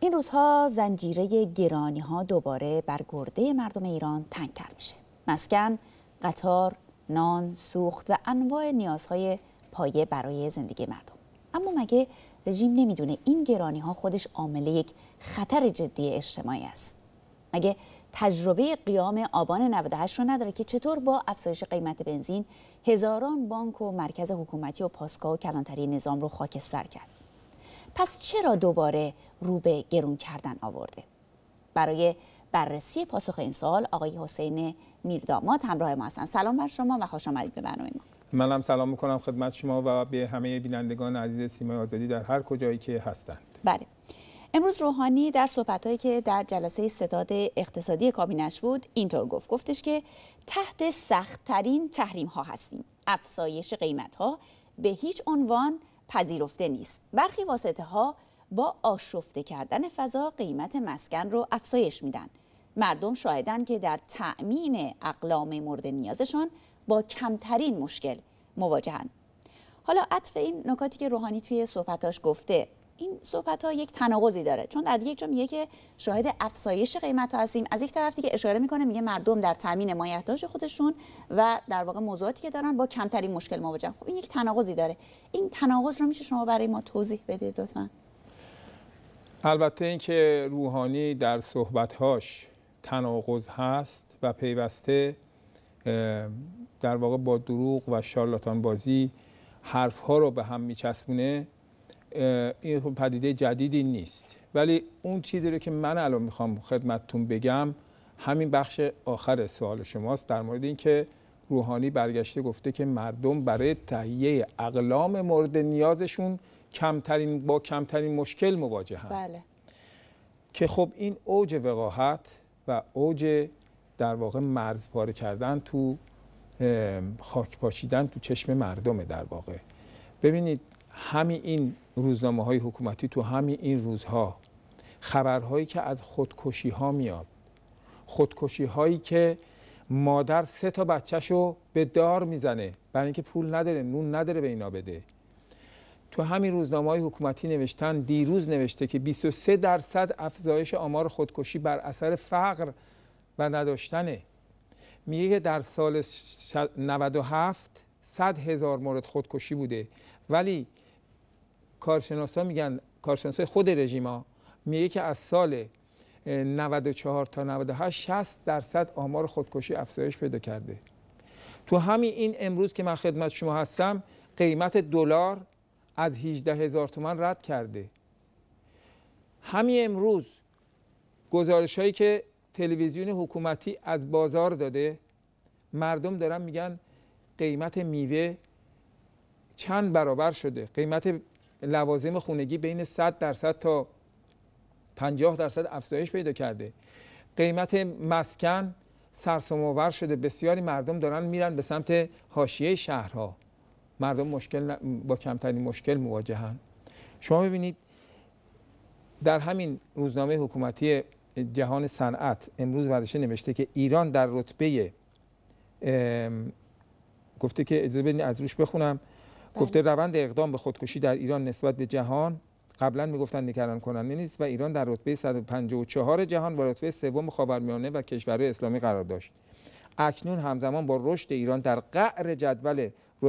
این روزها زنجیره گرانی ها دوباره بر گرده مردم ایران تنگتر میشه مسکن، قطار، نان، سوخت و انواع نیازهای پایه برای زندگی مردم اما مگه رژیم نمیدونه این گرانی ها خودش عامل یک خطر جدی اجتماعی است مگه تجربه قیام آبان 98 رو نداره که چطور با افزایش قیمت بنزین هزاران بانک و مرکز حکومتی و پاسگاه و کلانتری نظام رو خاکستر کرد پس چرا دوباره رو به گرون کردن آورده برای بررسی پاسخ این سال آقای حسین میرداماد همراه ما هستند سلام بر شما و خوش آمدید به برنامه ما من هم سلام میکنم خدمت شما و به همه بینندگان عزیز سیمای آزادی در هر کجایی که هستند بله امروز روحانی در صحبتهایی که در جلسه ستاد اقتصادی کابینش بود اینطور گفت گفتش که تحت سختترین تحریم ها هستیم افزایش قیمت ها به هیچ عنوان پذیرفته نیست برخی واسطه ها با آشفته کردن فضا قیمت مسکن رو افزایش میدن مردم شاهدن که در تأمین اقلام مورد نیازشان با کمترین مشکل مواجهن حالا عطف این نکاتی که روحانی توی صحبتاش گفته این صحبت ها یک تناقضی داره چون در یک جا میگه که شاهد افزایش قیمت ها هستیم از یک طرفی که اشاره میکنه میگه مردم در تامین مایحتاج خودشون و در واقع موضوعاتی که دارن با کمترین مشکل مواجهن خب این یک تناقضی داره این تناقض رو میشه شما برای ما توضیح بدید لطفا البته اینکه روحانی در صحبتهاش تناقض هست و پیوسته در واقع با دروغ و شارلاتان بازی ها رو به هم میچسبونه این خب پدیده جدیدی نیست ولی اون چیزی رو که من الان میخوام خدمتتون بگم همین بخش آخر سوال شماست در مورد اینکه روحانی برگشته گفته که مردم برای تهیه اقلام مورد نیازشون کمترین با کمترین مشکل مواجه هست بله. که خب این اوج وقاحت و اوج در واقع مرز پاره کردن تو خاک پاشیدن تو چشم مردمه در واقع ببینید همین این روزنامه های حکومتی تو همین این روزها خبرهایی که از خودکشی ها میاد خودکشی هایی که مادر سه تا بچهشو به دار میزنه برای اینکه پول نداره نون نداره به اینا بده تو همین روزنامه های حکومتی نوشتن دیروز نوشته که 23 درصد افزایش آمار خودکشی بر اثر فقر و نداشتنه میگه که در سال 97 100 هزار مورد خودکشی بوده ولی کارشناسا میگن کارشناسای خود رژیما میگه که از سال 94 تا 98 60 درصد آمار خودکشی افزایش پیدا کرده تو همین این امروز که من خدمت شما هستم قیمت دلار از 18 هزار تومن رد کرده همین امروز گزارش هایی که تلویزیون حکومتی از بازار داده مردم دارن میگن قیمت میوه چند برابر شده قیمت لوازم خونگی بین 100 درصد تا 50 درصد افزایش پیدا کرده قیمت مسکن سرسماور شده بسیاری مردم دارن میرن به سمت حاشیه شهرها مردم مشکل با کمترین مشکل مواجهن شما ببینید در همین روزنامه حکومتی جهان صنعت امروز ورشه نوشته که ایران در رتبه گفته که اجازه بدین از روش بخونم بله. گفته روند اقدام به خودکشی در ایران نسبت به جهان قبلا میگفتن نگران کننده نیست و ایران در رتبه 154 جهان و رتبه سوم خاورمیانه و کشورهای اسلامی قرار داشت اکنون همزمان با رشد ایران در قعر جدول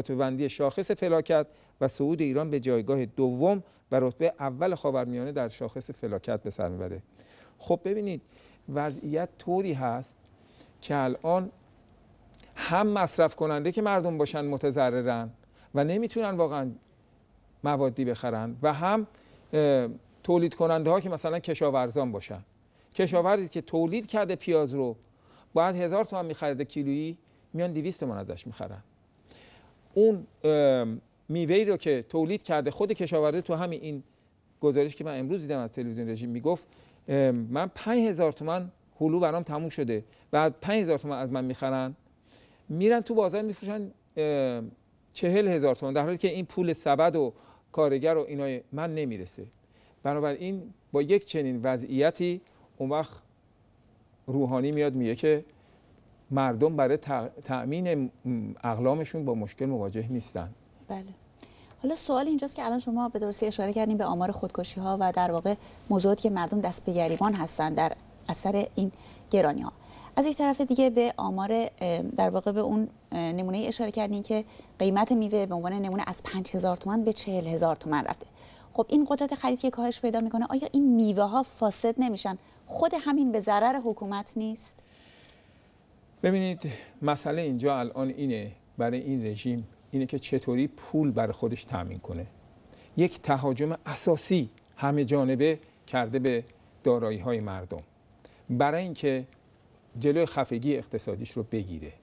بندی شاخص فلاکت و صعود ایران به جایگاه دوم و رتبه اول خاورمیانه در شاخص فلاکت به سر میبره خب ببینید وضعیت طوری هست که الان هم مصرف کننده که مردم باشن متضررن و نمیتونن واقعا موادی بخرن و هم تولید کننده ها که مثلا کشاورزان باشن کشاورزی که تولید کرده پیاز رو باید هزار تومن میخریده کیلویی میان 200 تومن ازش میخرن اون میوه رو که تولید کرده خود کشاورزی تو همین این گزارش که من امروز دیدم از تلویزیون رژیم میگفت من هزار تومن هلو برام تموم شده و هزار تومن از من میخرن میرن تو بازار میفروشن چهل هزار تومان در حالی که این پول سبد و کارگر و اینای من نمیرسه بنابراین با یک چنین وضعیتی اون وقت روحانی میاد میگه که مردم برای تأمین اقلامشون با مشکل مواجه نیستن بله حالا سوال اینجاست که الان شما به درستی اشاره کردیم به آمار خودکشی ها و در واقع موضوعاتی که مردم دست به گریبان هستند در اثر این گرانی ها از یک طرف دیگه به آمار در واقع به اون نمونه اشاره کردین که قیمت میوه به عنوان نمونه از 5000 تومان به 40000 تومان رفته خب این قدرت خرید که کاهش پیدا میکنه آیا این میوه ها فاسد نمیشن خود همین به ضرر حکومت نیست ببینید مسئله اینجا الان اینه برای این رژیم اینه که چطوری پول برای خودش تامین کنه یک تهاجم اساسی همه جانبه کرده به دارایی های مردم برای اینکه جلوی خفگی اقتصادیش رو بگیره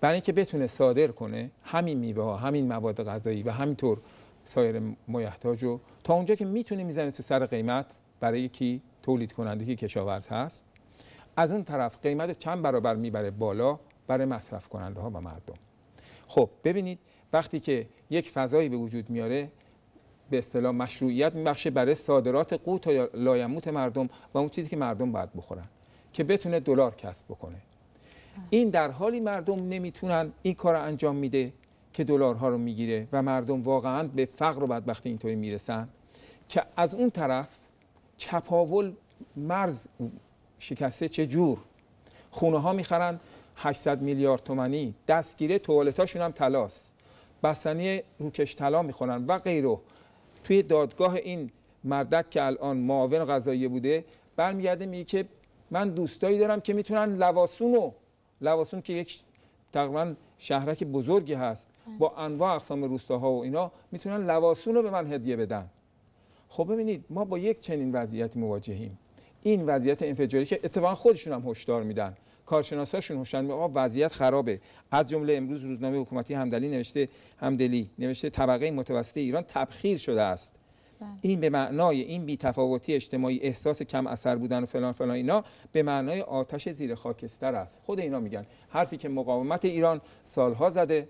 برای اینکه بتونه صادر کنه همین میوه ها همین مواد غذایی و همینطور سایر مایحتاج رو تا اونجا که میتونه میزنه تو سر قیمت برای کی تولید کننده که کشاورز هست از اون طرف قیمت چند برابر میبره بالا برای مصرف کننده ها و مردم خب ببینید وقتی که یک فضایی به وجود میاره به اصطلاح مشروعیت میبخشه برای صادرات قوت و لایموت مردم و اون چیزی که مردم باید بخورن که بتونه دلار کسب بکنه این در حالی مردم نمیتونن این کار رو انجام میده که دلارها رو میگیره و مردم واقعا به فقر و بدبختی اینطوری میرسن که از اون طرف چپاول مرز شکسته چه جور خونه ها میخرن 800 میلیارد تومانی دستگیره توالتاشون هم تلاست بستنی روکش طلا میخورن و غیره توی دادگاه این مردک که الان معاون قضایی بوده برمیگرده میگه که من دوستایی دارم که میتونن لواسون لواسون که یک تقریبا شهرک بزرگی هست بله. با انواع اقسام روستاها و اینا میتونن لواسون رو به من هدیه بدن خب ببینید ما با یک چنین وضعیتی مواجهیم این وضعیت انفجاری که اتفاقا خودشون هم هشدار میدن کارشناساشون هشدار میدن آقا وضعیت خرابه از جمله امروز روزنامه حکومتی همدلی نوشته همدلی نوشته طبقه متوسط ایران تبخیر شده است بله. این به معنای این بیتفاوتی اجتماعی احساس کم اثر بودن و فلان فلان اینا به معنای آتش زیر خاکستر است خود اینا میگن حرفی که مقاومت ایران سالها زده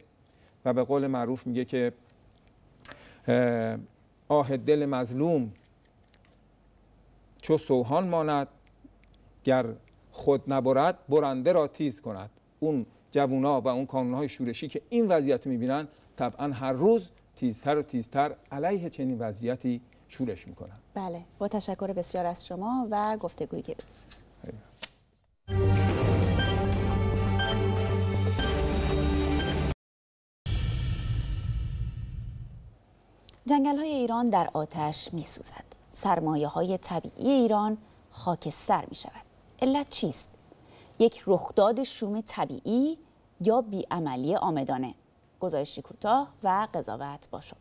و به قول معروف میگه که آه دل مظلوم چو سوهان ماند گر خود نبرد برنده را تیز کند اون جوونا و اون کانونهای شورشی که این وضعیت میبینن طبعا هر روز تیزتر و تیزتر علیه چنین وضعیتی شورش میکنن بله با تشکر بسیار از شما و گفتگوی که جنگل های ایران در آتش می سوزد. سرمایه های طبیعی ایران خاکستر می شود. علت چیست؟ یک رخداد شوم طبیعی یا بیعملی آمدانه؟ گزارشی کوتاه و قضاوت با شما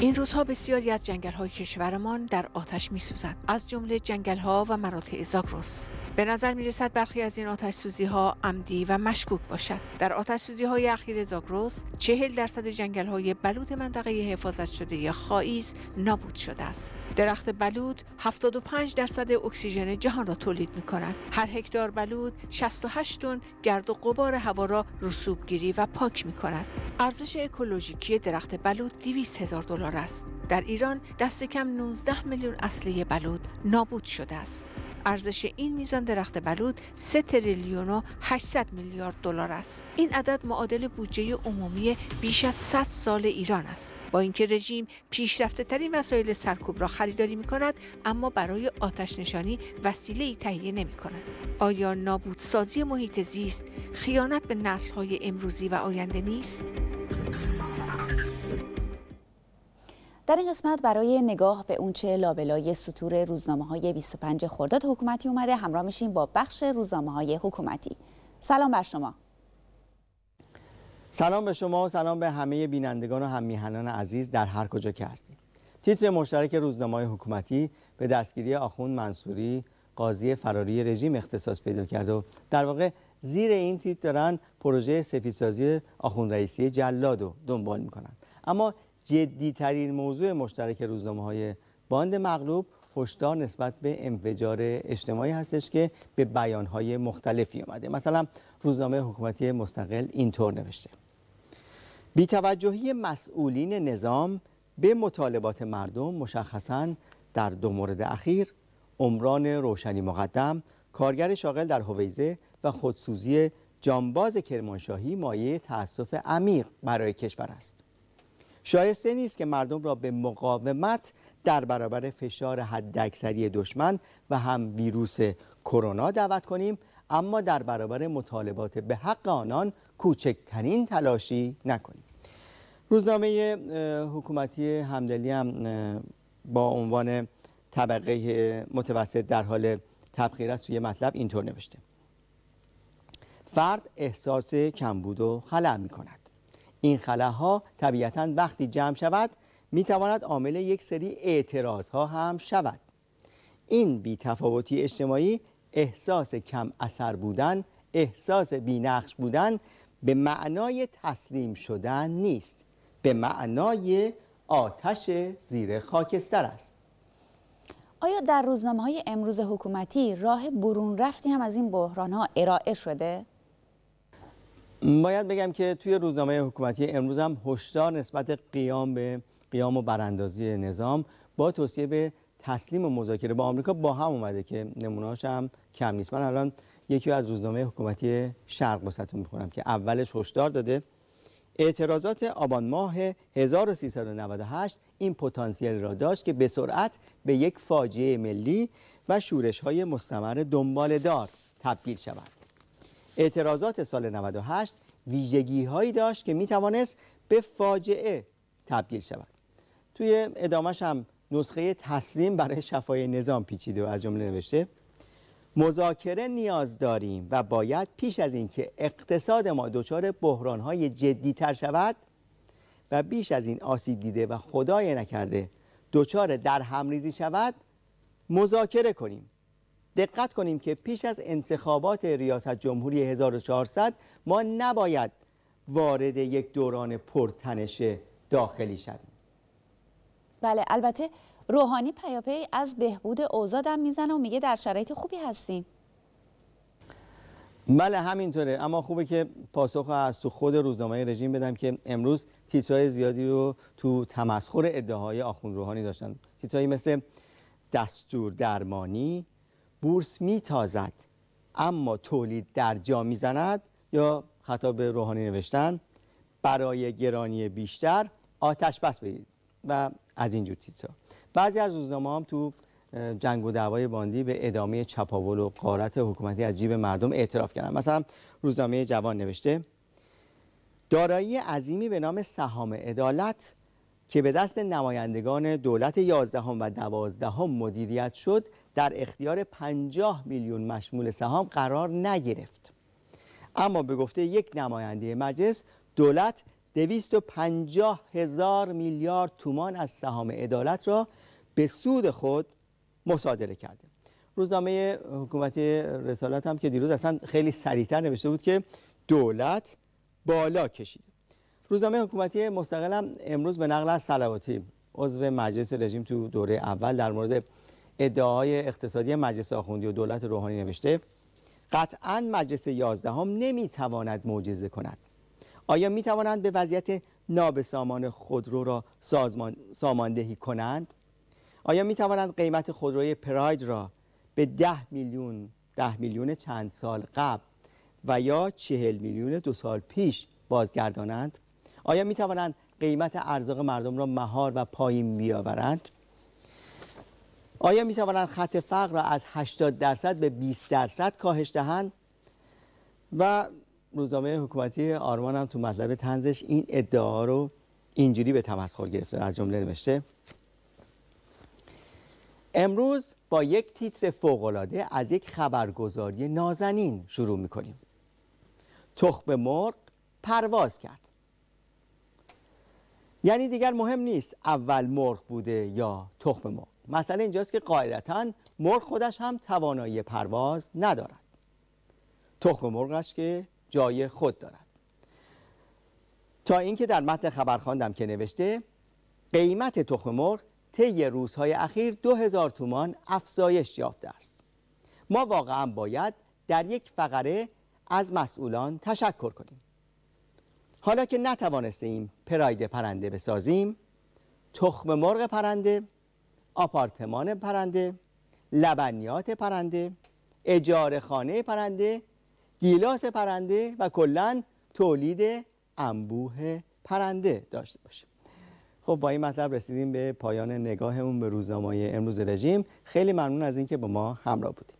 این روزها بسیاری از جنگل های کشورمان در آتش می از جمله جنگل ها و مراتع زاگروس. به نظر می رسد برخی از این آتش سوزی ها عمدی و مشکوک باشد در آتش سوزی های اخیر زاگروس، چهل درصد جنگل های بلود منطقه حفاظت شده خائیز نابود شده است درخت بلود 75 درصد اکسیژن جهان را تولید می کند هر هکتار بلود 68 تن گرد و غبار هوا را رسوبگیری و پاک می کند ارزش اکولوژیکی درخت بلود 200 هزار دلار است. در ایران دست کم 19 میلیون اصلی بلود نابود شده است. ارزش این میزان درخت بلود 3 تریلیون و 800 میلیارد دلار است. این عدد معادل بودجه عمومی بیش از 100 سال ایران است. با اینکه رژیم پیشرفته ترین وسایل سرکوب را خریداری می کند اما برای آتش نشانی وسیله ای تهیه نمی کند. آیا نابودسازی محیط زیست خیانت به نسل های امروزی و آینده نیست؟ در این قسمت برای نگاه به اونچه لابلای سطور روزنامه های 25 خرداد حکومتی اومده همراه میشیم با بخش روزنامه های حکومتی سلام بر شما سلام به شما و سلام به همه بینندگان و هممیهنان عزیز در هر کجا که هستید تیتر مشترک روزنامه های حکومتی به دستگیری آخوند منصوری قاضی فراری رژیم اختصاص پیدا کرد و در واقع زیر این تیتر دارن پروژه سفیدسازی آخوند رئیسی جلاد رو دنبال میکنن اما ترین موضوع مشترک روزنامه های باند مغلوب هشدار نسبت به انفجار اجتماعی هستش که به های مختلفی اومده مثلا روزنامه حکومتی مستقل اینطور نوشته بیتوجهی مسئولین نظام به مطالبات مردم مشخصا در دو مورد اخیر عمران روشنی مقدم کارگر شاغل در هویزه و خودسوزی جانباز کرمانشاهی مایه تاسف عمیق برای کشور است شایسته نیست که مردم را به مقاومت در برابر فشار حداکثری دشمن و هم ویروس کرونا دعوت کنیم اما در برابر مطالبات به حق آنان کوچکترین تلاشی نکنیم روزنامه حکومتی همدلی هم با عنوان طبقه متوسط در حال تبخیر است توی مطلب اینطور نوشته فرد احساس کمبود و خلع می کند این خلاها طبیعتا وقتی جمع شود می تواند عامل یک سری اعتراض ها هم شود این تفاوتی اجتماعی احساس کم اثر بودن احساس بینقش بودن به معنای تسلیم شدن نیست به معنای آتش زیر خاکستر است آیا در روزنامه های امروز حکومتی راه برون رفتی هم از این بحران ها ارائه شده؟ باید بگم که توی روزنامه حکومتی امروز هم هشدار نسبت قیام به قیام و براندازی نظام با توصیه به تسلیم و مذاکره با آمریکا با هم اومده که نمونهاش هم کم نیست من الان یکی از روزنامه حکومتی شرق وسطتون میخونم که اولش هشدار داده اعتراضات آبان ماه 1398 این پتانسیل را داشت که به سرعت به یک فاجعه ملی و شورش های مستمر دنبال دار تبدیل شود اعتراضات سال 98 ویژگی هایی داشت که می به فاجعه تبدیل شود توی ادامش هم نسخه تسلیم برای شفای نظام پیچیده و از جمله نوشته مذاکره نیاز داریم و باید پیش از اینکه اقتصاد ما دچار بحرانهای جدی تر شود و بیش از این آسیب دیده و خدای نکرده دچار در همریزی شود مذاکره کنیم دقت کنیم که پیش از انتخابات ریاست جمهوری 1400 ما نباید وارد یک دوران پرتنش داخلی شویم بله البته روحانی پیاپی از بهبود اوزادم میزنه و میگه در شرایط خوبی هستیم بله همینطوره اما خوبه که پاسخ از تو خود روزنامه رژیم بدم که امروز تیترهای زیادی رو تو تمسخر ادعاهای آخون روحانی داشتن تیترهایی مثل دستور درمانی بورس میتازد اما تولید در جا میزند یا خطاب به روحانی نوشتن برای گرانی بیشتر آتش بس بدید و از اینجور چیزها بعضی از روزنامه هم تو جنگ و دعوای باندی به ادامه چپاول و قارت حکومتی از جیب مردم اعتراف کردن مثلا روزنامه جوان نوشته دارایی عظیمی به نام سهام عدالت که به دست نمایندگان دولت یازدهم و دوازدهم مدیریت شد در اختیار 50 میلیون مشمول سهام قرار نگرفت اما به گفته یک نماینده مجلس دولت 250 هزار میلیارد تومان از سهام عدالت را به سود خود مصادره کرده روزنامه حکومت رسالت هم که دیروز اصلا خیلی سریعتر نوشته بود که دولت بالا کشید. روزنامه حکومتی مستقلم امروز به نقل از سلواتی عضو مجلس رژیم تو دوره اول در مورد ادعاهای اقتصادی مجلس آخوندی و دولت روحانی نوشته قطعا مجلس یازدهم نمیتواند معجزه کند آیا می توانند به وضعیت نابسامان خودرو را سازمان ساماندهی کنند آیا می توانند قیمت خودروی پراید را به ده میلیون ده میلیون چند سال قبل و یا چهل میلیون دو سال پیش بازگردانند آیا می توانند قیمت ارزاق مردم را مهار و پایین بیاورند؟ آیا می توانند خط فقر را از 80 درصد به 20 درصد کاهش دهند؟ و روزنامه حکومتی آرمان هم تو مطلب تنزش این ادعا رو اینجوری به تمسخر گرفته از جمله نوشته امروز با یک تیتر فوقالعاده از یک خبرگزاری نازنین شروع میکنیم تخم مرغ پرواز کرد یعنی دیگر مهم نیست اول مرغ بوده یا تخم مرغ مسئله اینجاست که قاعدتا مرغ خودش هم توانایی پرواز ندارد تخم مرغش که جای خود دارد تا اینکه در متن خبر خواندم که نوشته قیمت تخم مرغ طی روزهای اخیر 2000 تومان افزایش یافته است ما واقعا باید در یک فقره از مسئولان تشکر کنیم حالا که نتوانستیم پراید پرنده بسازیم تخم مرغ پرنده آپارتمان پرنده لبنیات پرنده اجاره خانه پرنده گیلاس پرنده و کلا تولید انبوه پرنده داشته باشیم خب با این مطلب رسیدیم به پایان نگاهمون به روزنامه امروز رژیم خیلی ممنون از اینکه با ما همراه بودیم